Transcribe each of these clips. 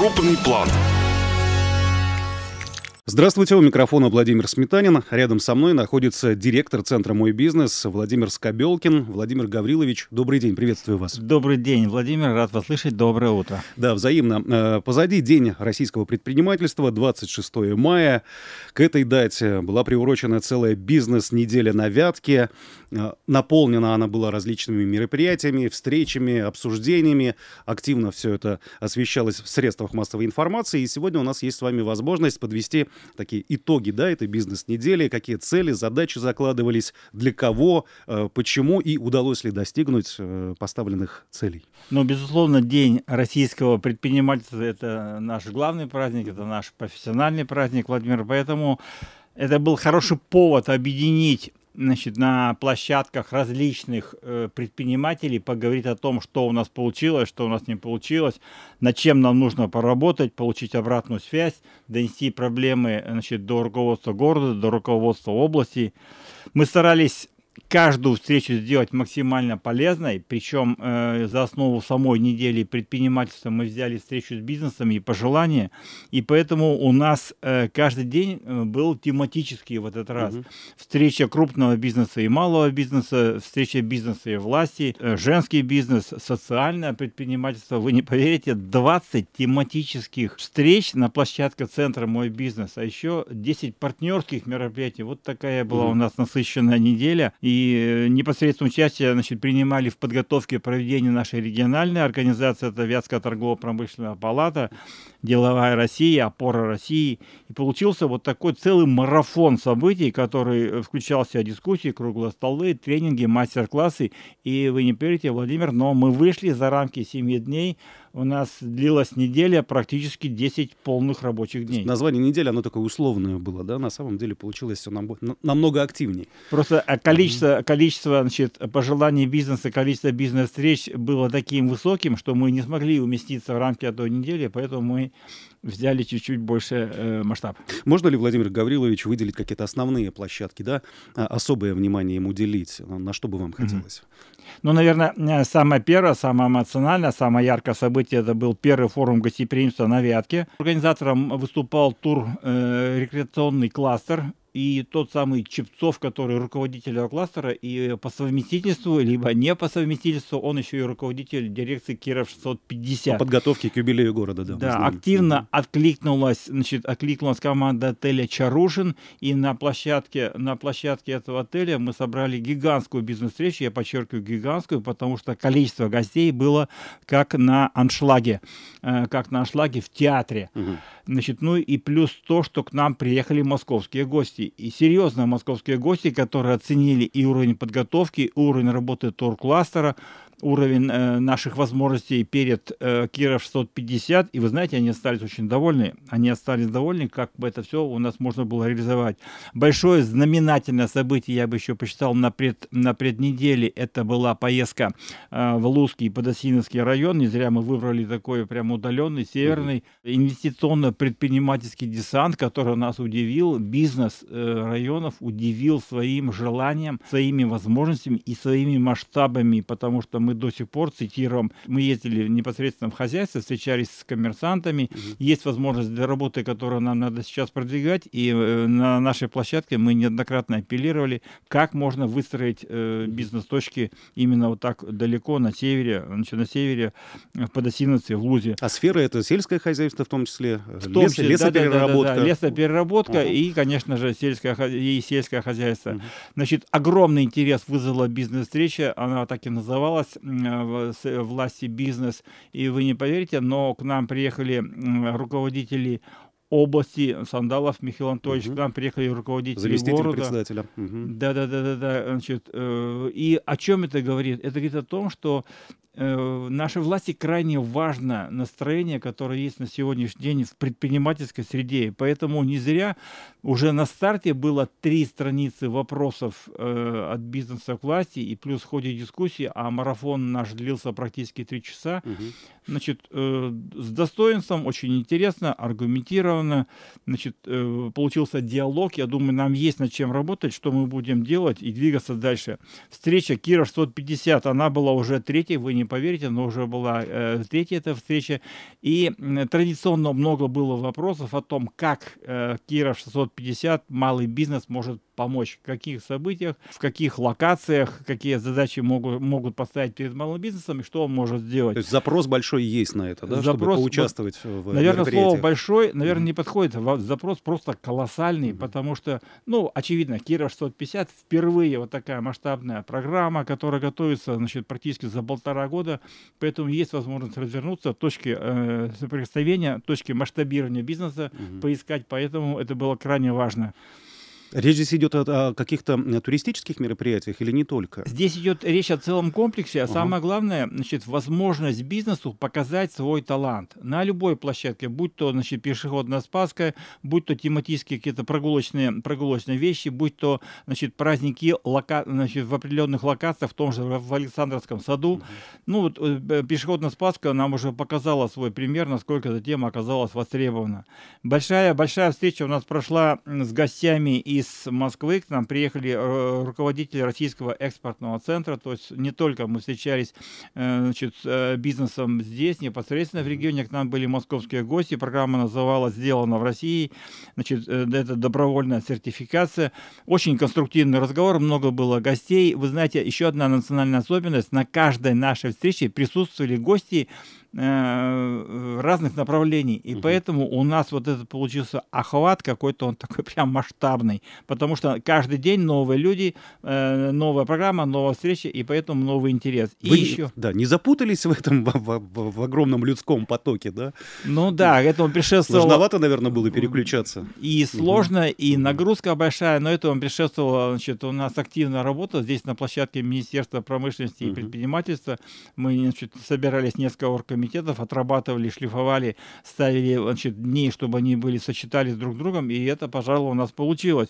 крупный план. Здравствуйте, у микрофона Владимир Сметанин. Рядом со мной находится директор Центра «Мой бизнес» Владимир Скобелкин. Владимир Гаврилович, добрый день, приветствую вас. Добрый день, Владимир, рад вас слышать, доброе утро. Да, взаимно. Э, позади День российского предпринимательства, 26 мая. К этой дате была приурочена целая бизнес-неделя на Вятке. Э, наполнена она была различными мероприятиями, встречами, обсуждениями. Активно все это освещалось в средствах массовой информации. И сегодня у нас есть с вами возможность подвести такие итоги да, этой бизнес-недели, какие цели, задачи закладывались, для кого, э, почему и удалось ли достигнуть э, поставленных целей? Ну, безусловно, День российского предпринимательства – это наш главный праздник, это наш профессиональный праздник, Владимир, поэтому это был хороший повод объединить значит, на площадках различных э, предпринимателей поговорить о том, что у нас получилось, что у нас не получилось, над чем нам нужно поработать, получить обратную связь, донести проблемы э, значит, до руководства города, до руководства области. Мы старались каждую встречу сделать максимально полезной, причем э, за основу самой недели предпринимательства мы взяли встречу с бизнесом и пожелания, и поэтому у нас э, каждый день э, был тематический в этот раз. Угу. Встреча крупного бизнеса и малого бизнеса, встреча бизнеса и власти, э, женский бизнес, социальное предпринимательство. Вы не поверите, 20 тематических встреч на площадке центра «Мой бизнес», а еще 10 партнерских мероприятий. Вот такая была угу. у нас насыщенная неделя и э, непосредственно участие значит, принимали в подготовке проведения нашей региональной организации, это Вятская торгово-промышленная палата, Деловая Россия, Опора России. И получился вот такой целый марафон событий, который э, включал в себя дискуссии, круглые столы, тренинги, мастер-классы. И вы не поверите, Владимир, но мы вышли за рамки семи дней у нас длилась неделя практически 10 полных рабочих дней. Название недели, оно такое условное было, да? На самом деле получилось все нам, намного активнее. Просто а, количество, количество значит, пожеланий бизнеса, количество бизнес-встреч было таким высоким, что мы не смогли уместиться в рамки одной недели, поэтому мы взяли чуть-чуть больше э, масштаб. Можно ли, Владимир Гаврилович, выделить какие-то основные площадки, да, а, особое внимание им уделить? На что бы вам хотелось? Ну, наверное, э, самое первое, самое эмоциональное, самое яркое событие – это был первый форум гостеприимства на Вятке. Организатором выступал тур э, «Рекреационный кластер», и тот самый Чепцов, который руководитель кластера, и по совместительству, либо не по совместительству, он еще и руководитель дирекции Киров 650. По подготовке к юбилею города, да. Да, активно откликнулась, значит, откликнулась команда отеля Чарушин, и на площадке, на площадке этого отеля мы собрали гигантскую бизнес-встречу, я подчеркиваю гигантскую, потому что количество гостей было как на аншлаге, э, как на аншлаге в театре. Угу. Значит, ну и плюс то, что к нам приехали московские гости гости, и серьезные московские гости, которые оценили и уровень подготовки, и уровень работы тур-кластера, уровень э, наших возможностей перед э, Киров 650, и вы знаете, они остались очень довольны, они остались довольны, как бы это все у нас можно было реализовать. Большое знаменательное событие, я бы еще посчитал, на, пред, на преднеделе, это была поездка э, в Луцкий и Подосиновский район, не зря мы выбрали такой прям удаленный, северный, инвестиционно-предпринимательский десант, который нас удивил, бизнес районов удивил своим желанием, своими возможностями и своими масштабами, потому что мы мы до сих пор цитируем. Мы ездили непосредственно в хозяйство, встречались с коммерсантами. Угу. Есть возможность для работы, которую нам надо сейчас продвигать. И э, на нашей площадке мы неоднократно апеллировали, как можно выстроить э, бизнес-точки именно вот так далеко на севере, значит, на севере, в э, Подосиновце, в Лузе. А сфера это сельское хозяйство в том числе? В том Лес, да, лесопереработка. Да, да, да, лесопереработка uh и, конечно же, сельское, и сельское хозяйство. uh Значит, огромный интерес вызвала бизнес-встреча, она так и называлась власти бизнес. И вы не поверите, но к нам приехали руководители области Сандалов Михаил Анатольевич угу. к нам приехали руководители города. председателя. Угу. Да, да, да, да, да. Значит, э, и о чем это говорит? Это говорит о том, что э, нашей власти крайне важно настроение, которое есть на сегодняшний день в предпринимательской среде. Поэтому не зря уже на старте было три страницы вопросов э, от бизнеса к власти, и плюс в ходе дискуссии, а марафон наш длился практически три часа. Угу. Значит, э, с достоинством, очень интересно, аргументированно сделано, значит, э, получился диалог. Я думаю, нам есть над чем работать, что мы будем делать и двигаться дальше. Встреча Кира 650, она была уже третьей, вы не поверите, но уже была э, третья эта встреча. И традиционно много было вопросов о том, как э, Кира 650, малый бизнес может помочь, в каких событиях, в каких локациях, какие задачи могут, могут поставить перед малым бизнесом и что он может сделать. То есть запрос большой есть на это, да, запрос, чтобы поучаствовать в Наверное, слово «большой», наверное, не подходит. Запрос просто колоссальный, mm-hmm. потому что, ну, очевидно, Киров 650 впервые вот такая масштабная программа, которая готовится, значит, практически за полтора года, поэтому есть возможность развернуться, точки э, соприкосновения, точки масштабирования бизнеса, mm-hmm. поискать, поэтому это было крайне важно. Речь здесь идет о, о каких-то э, туристических мероприятиях или не только? Здесь идет речь о целом комплексе, а угу. самое главное, значит, возможность бизнесу показать свой талант на любой площадке, будь то, значит, пешеходная Спаска, будь то тематические какие-то прогулочные, прогулочные вещи, будь то, значит, праздники лока... значит, в определенных локациях, в том же в Александровском саду. Угу. Ну, вот э, пешеходная Спаска нам уже показала свой пример, насколько эта тема оказалась востребована. Большая, большая встреча у нас прошла с гостями и из Москвы к нам приехали э, руководители Российского экспортного центра, то есть не только мы встречались э, значит, с э, бизнесом здесь, непосредственно в регионе, к нам были московские гости, программа называлась «Сделано в России», значит, это добровольная сертификация, очень конструктивный разговор, много было гостей, вы знаете, еще одна национальная особенность, на каждой нашей встрече присутствовали гости, Э, э, разных направлений. И угу. поэтому у нас вот этот получился охват какой-то, он такой прям масштабный. Потому что каждый день новые люди, э, новая программа, новая встреча, и поэтому новый интерес. Вы и еще... Да, не запутались в этом, в, в, в огромном людском потоке, да? Ну да, этому предшествовало... Сложновато, наверное, было переключаться. И сложно, угу. и нагрузка большая, но этому предшествовала, значит, у нас активная работа здесь на площадке Министерства промышленности угу. и предпринимательства. Мы, значит, собирались несколько оргкомитетов комитетов отрабатывали, шлифовали, ставили значит, дни, чтобы они были сочетались друг с другом, и это, пожалуй, у нас получилось.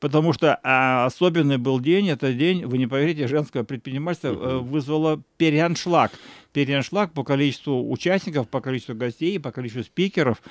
Потому что а, особенный был день, это день, вы не поверите, женское предпринимательство угу. Э, вызвало переаншлаг переаншлаг по количеству участников, по количеству гостей, по количеству спикеров.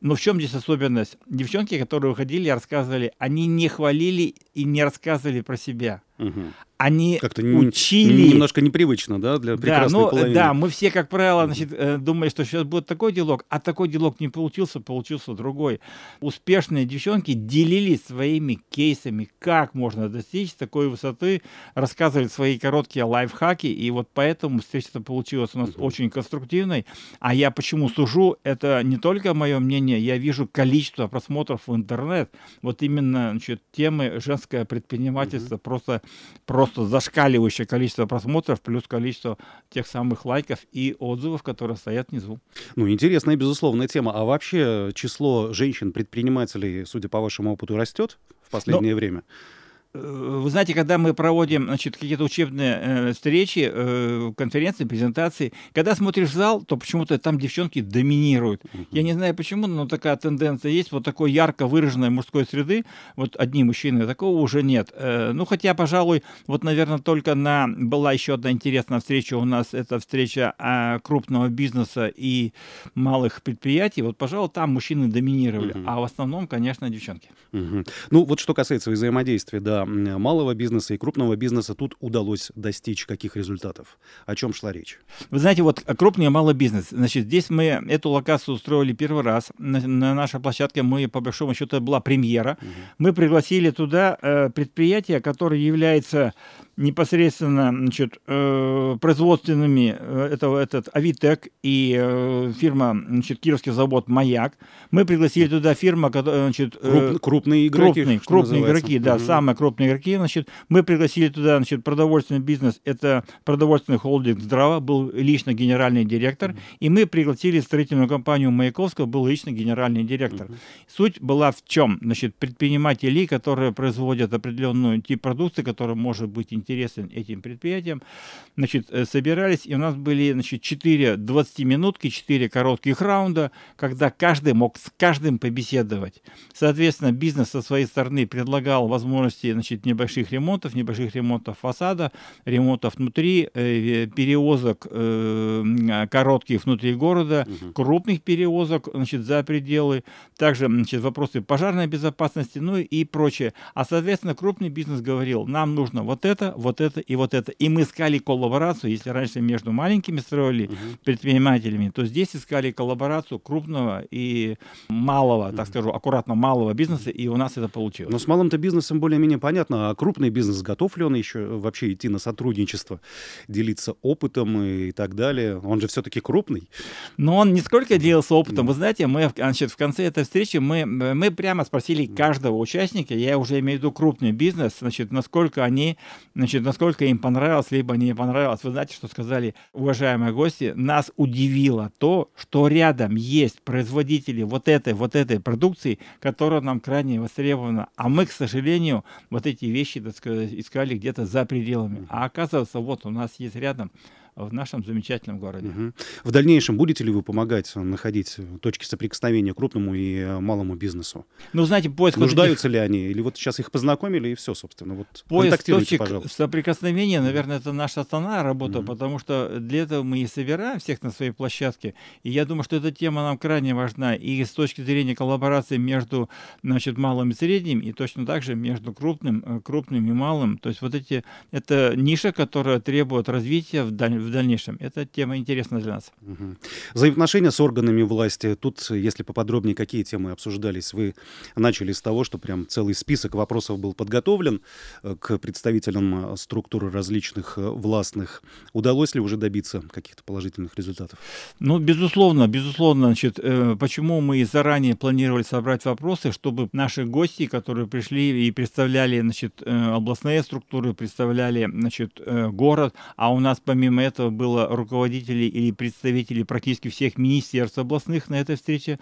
Но в чем здесь особенность? Девчонки, которые выходили и рассказывали, они не хвалили и не рассказывали про себя. Угу. Они Как-то учили... Немножко непривычно, да, для прекрасной да, ну, половины. Да, мы все, как правило, значит, э, думали, что сейчас будет такой диалог, а такой диалог не получился, получился другой. Успешные девчонки делились своими кейсами, как можно достичь такой высоты, рассказывали свои короткие лайфхаки, и вот поэтому встреча-то получилась оказалась у нас угу. очень конструктивной. А я почему сужу, это не только мое мнение, я вижу количество просмотров в интернет. Вот именно значит, темы женское предпринимательство угу. просто, просто зашкаливающее количество просмотров, плюс количество тех самых лайков и отзывов, которые стоят внизу. Ну, интересная, безусловная тема. А вообще число женщин-предпринимателей, судя по вашему опыту, растет в ну, последнее Но... время? вы знаете, когда мы проводим значит, какие-то учебные э, встречи, э, конференции, презентации, когда смотришь зал, то почему-то там девчонки доминируют. Uh-huh. Я не знаю почему, но такая тенденция есть, вот такой ярко выраженной мужской среды, вот одни мужчины, такого уже нет. Э, ну, хотя, пожалуй, вот, наверное, только на... Была еще одна интересная встреча у нас, это встреча э, крупного бизнеса и малых предприятий, вот, пожалуй, там мужчины доминировали, uh-huh. а в основном, конечно, девчонки. Uh-huh. Ну, вот что касается взаимодействия, да, малого бизнеса и крупного бизнеса тут удалось достичь каких результатов? О чем шла речь? Вы знаете, вот а, крупный и малый бизнес. Значит, здесь мы эту локацию устроили первый раз. На, на нашей площадке мы, по большому счету, была премьера. Угу. Мы пригласили туда э, предприятие, которое является непосредственно значит, э, производственными э, этого, этот Авитек и э, фирма значит, Кировский завод «Маяк». Мы пригласили туда фирма значит, Круп, крупные игроки. Крупные, крупные игроки, да, угу. самые крупные игроки. Значит, мы пригласили туда значит, продовольственный бизнес, это продовольственный холдинг «Здрава», был лично генеральный директор. Угу. И мы пригласили строительную компанию Маяковского, был лично генеральный директор. Угу. Суть была в чем? Значит, предприниматели которые производят определенную тип продукции, которая может быть интересна интересен этим предприятием, значит, э, собирались, и у нас были, значит, 4 20-минутки, 4 коротких раунда, когда каждый мог с каждым побеседовать. Соответственно, бизнес со своей стороны предлагал возможности, значит, небольших ремонтов, небольших ремонтов фасада, ремонтов внутри, э, э, перевозок а, коротких внутри города, угу. крупных перевозок, значит, за пределы, также, значит, вопросы пожарной безопасности, ну и прочее. А, соответственно, крупный бизнес говорил, нам нужно вот это, вот это и вот это. И мы искали коллаборацию, если раньше между маленькими строили угу. предпринимателями, то здесь искали коллаборацию крупного и малого, угу. так скажу, аккуратно малого бизнеса, и у нас это получилось. Но с малым-то бизнесом более-менее понятно, а крупный бизнес, готов ли он еще вообще идти на сотрудничество, делиться опытом и так далее? Он же все-таки крупный. Но он не сколько делился опытом. Вы знаете, мы значит, в конце этой встречи мы, мы прямо спросили каждого участника, я уже имею в виду крупный бизнес, значит, насколько они Значит, насколько им понравилось, либо не понравилось. Вы знаете, что сказали уважаемые гости? Нас удивило то, что рядом есть производители вот этой, вот этой продукции, которая нам крайне востребована. А мы, к сожалению, вот эти вещи так сказать, искали где-то за пределами. А оказывается, вот у нас есть рядом в нашем замечательном городе. Угу. В дальнейшем будете ли вы помогать находить точки соприкосновения крупному и э, малому бизнесу? Ну, знаете, поиск... Нуждаются вот этих... ли они? Или вот сейчас их познакомили, и все, собственно? Вот поиск точек пожалуйста. соприкосновения, наверное, это наша основная работа, угу. потому что для этого мы и собираем всех на своей площадке. И я думаю, что эта тема нам крайне важна. И с точки зрения коллаборации между значит, малым и средним, и точно так же между крупным, э, крупным и малым. То есть вот эти... Это ниша, которая требует развития в, даль... в в дальнейшем. Эта тема интересна для нас. Угу. Взаимоотношения с органами власти. Тут, если поподробнее, какие темы обсуждались, вы начали с того, что прям целый список вопросов был подготовлен э, к представителям э, структур различных э, властных. Удалось ли уже добиться каких-то положительных результатов? Ну, безусловно, безусловно. Значит, почему мы заранее планировали собрать вопросы, чтобы наши гости, которые пришли и представляли значит, областные структуры, представляли значит, город, а у нас помимо этого было руководители или представители практически всех министерств областных на этой встрече.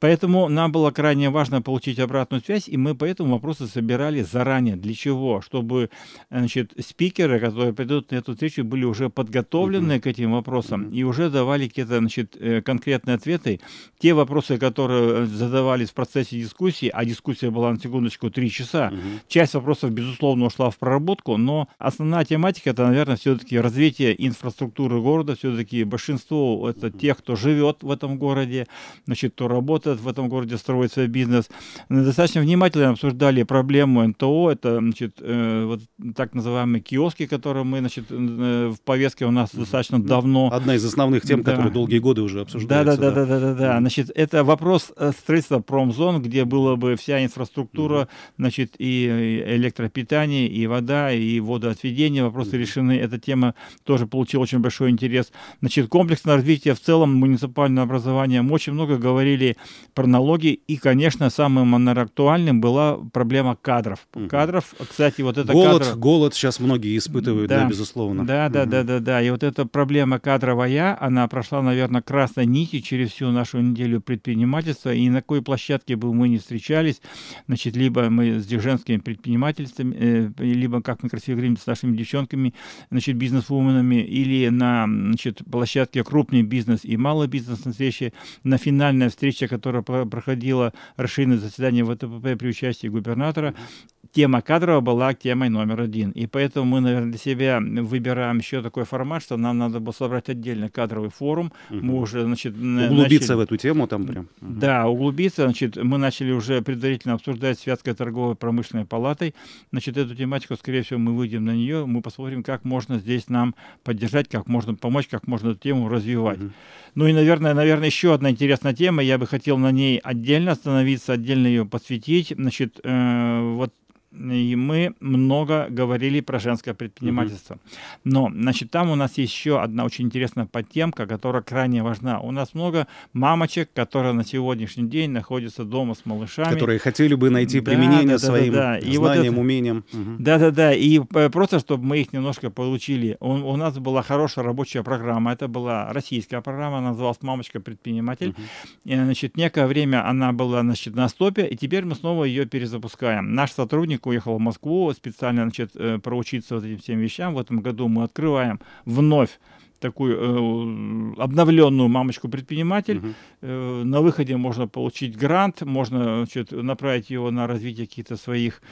Поэтому нам было крайне важно получить обратную связь, и мы поэтому вопросы собирали заранее. Для чего? Чтобы значит, спикеры, которые придут на эту встречу, были уже подготовлены uh -huh. к этим вопросам uh -huh. и уже давали какие-то значит, э, конкретные ответы. Те вопросы, которые э, задавались в процессе дискуссии, а дискуссия была, на секундочку, три часа, uh -huh. часть вопросов, безусловно, ушла в проработку, но основная тематика — это, наверное, все-таки развитие инфраструктуры инфраструктуры города. Все-таки большинство это те, кто живет в этом городе, значит, кто работает в этом городе, строит свой бизнес. Достаточно внимательно обсуждали проблему НТО. Это значит, э, вот так называемые киоски, которые мы значит, э, в повестке у нас достаточно ну, давно. Одна из основных тем, да. которые долгие годы уже обсуждаются. Да, да, да, да, да, да. да. Значит, это вопрос э, строительства промзон, где была бы вся инфраструктура, значит, и электропитание, и вода, и водоотведение. Вопросы решены. Эта тема тоже получила возбудил очень большой интерес. Значит, комплексное развитие в целом муниципального образования. Мы очень много говорили про налоги, и, конечно, самым, наверное, актуальным была проблема кадров. Угу. Кадров, кстати, вот это голод, кадров... голод сейчас многие испытывают, да, да безусловно. Да, да, угу. да, да, да. И вот эта проблема кадровая, она прошла, наверное, красной нитью через всю нашу неделю предпринимательства, и на какой площадке бы мы не встречались, значит, либо мы с дирижентскими предпринимательствами, э, либо, как мы красиво говорим, с нашими девчонками, значит, бизнес-вуменами, и или на значит, площадке «Крупный бизнес» и «Малый бизнес» на встрече, на финальная встреча, которая проходила, расширенное заседание ВТПП при участии губернатора, тема кадровая была темой номер один. И поэтому мы, наверное, для себя выбираем еще такой формат, что нам надо было собрать отдельно кадровый форум. Угу. Мы уже, значит... Углубиться начали... в эту тему там прям. Угу. Да, углубиться. Значит, мы начали уже предварительно обсуждать связкой торговой промышленной палатой. Значит, эту тематику, скорее всего, мы выйдем на нее, мы посмотрим, как можно здесь нам поддержать, как можно помочь, как можно эту тему развивать. Угу. Ну и, наверное, наверное, еще одна интересная тема, я бы хотел на ней отдельно остановиться, отдельно ее посвятить. Значит, э, вот и мы много говорили про женское предпринимательство. Но, значит, там у нас еще одна очень интересная подтемка, которая крайне важна. У нас много мамочек, которые на сегодняшний день находятся дома с малышами. Которые хотели бы найти применение да, да, своим да, да, да. знаниям, вот это, умениям. Да-да-да, и э, просто, чтобы мы их немножко получили. У, у нас была хорошая рабочая программа, это была российская программа, называлась «Мамочка-предприниматель». Угу. И, значит, некое время она была, значит, на стопе, и теперь мы снова ее перезапускаем. Наш сотрудник Москву, в Москву специально, значит, э, проучиться вот этим всем вещам. В этом году мы открываем вновь такую э, обновленную мамочку-предприниматель. Угу. Э, на выходе можно получить грант, можно значит, направить его на развитие каких-то своих,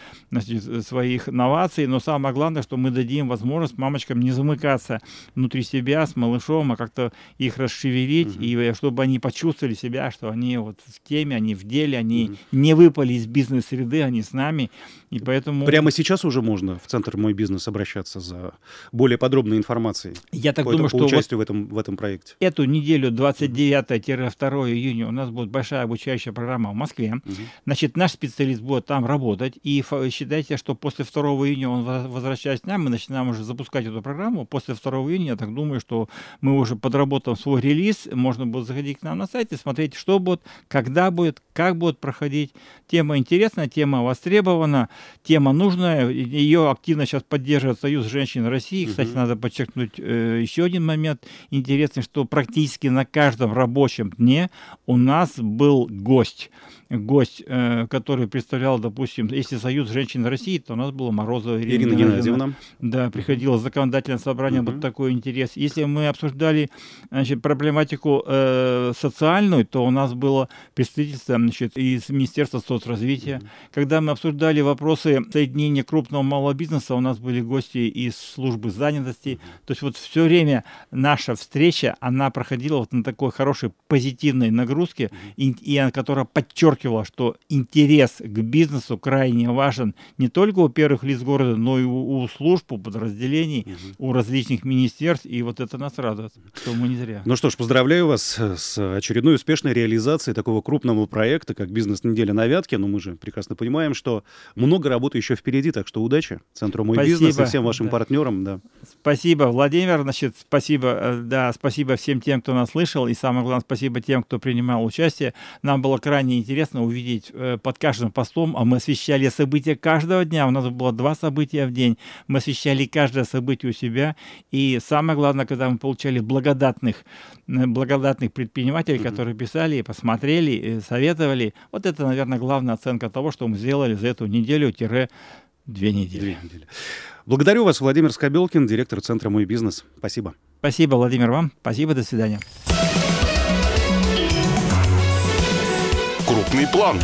своих новаций. Но самое главное, что мы дадим возможность мамочкам не замыкаться внутри себя с малышом, а как-то их расшевелить, угу. и чтобы они почувствовали себя, что они вот в теме, они в деле, они угу. не выпали из бизнес-среды, они с нами. И поэтому... Прямо сейчас уже можно в Центр «Мой бизнес» обращаться за более подробной информацией? Я так думаю, что... участию вот в, этом, в этом проекте. Эту неделю, 29-2 июня, у нас будет большая обучающая программа в Москве. Угу. Значит, наш специалист будет там работать. И считайте, что после 2 июня он возвращается к нам. Мы начинаем уже запускать эту программу. После 2 июня, я так думаю, что мы уже подработаем свой релиз. Можно будет заходить к нам на сайте смотреть, что будет, когда будет, как будет проходить. Тема интересная, тема востребована, тема нужная. Ее активно сейчас поддерживает Союз женщин России. Кстати, угу. надо подчеркнуть э, еще один момент интересный, что практически на каждом рабочем дне у нас был гость. Гость, э, который представлял, допустим, если Союз женщин России, то у нас было Морозова Ирина, Ирина Геннадьевна. Да, приходило законодательное собрание, угу. вот такой интерес. Если мы обсуждали значит, проблематику э, социальную, то у нас было представительство значит, из Министерства соцразвития. Угу. Когда мы обсуждали вопросы соединения крупного малого бизнеса, у нас были гости из службы занятости. То есть вот все время наша встреча, она проходила вот на такой хорошей позитивной нагрузке, и, и которая подчеркивала, что интерес к бизнесу крайне важен не только у первых лиц города, но и у, у служб, у подразделений, угу. у различных министерств, и вот это нас радует, что мы не зря. Ну что ж, поздравляю вас с очередной успешной реализацией такого крупного проекта, как «Бизнес-неделя на Вятке», но мы же прекрасно понимаем, что много работы еще впереди, так что удачи Центру «Мой Спасибо. бизнес» и всем вашим да. партнерам. Да. Спасибо, Владимир. Значит, спасибо спасибо, э, да, спасибо всем тем, кто нас слышал, и самое главное, спасибо тем, кто принимал участие. Нам было крайне интересно увидеть э, под каждым постом, а мы освещали события каждого дня, у нас было два события в день, мы освещали каждое событие у себя, и самое главное, когда мы получали благодатных, благодатных предпринимателей, mm-hmm. которые писали, посмотрели, э, советовали, вот это, наверное, главная оценка того, что мы сделали за эту неделю-две недели. Две недели. Благодарю вас, Владимир Скобелкин, директор Центра «Мой бизнес». Спасибо. Спасибо, Владимир, вам. Спасибо, до свидания. Крупный план.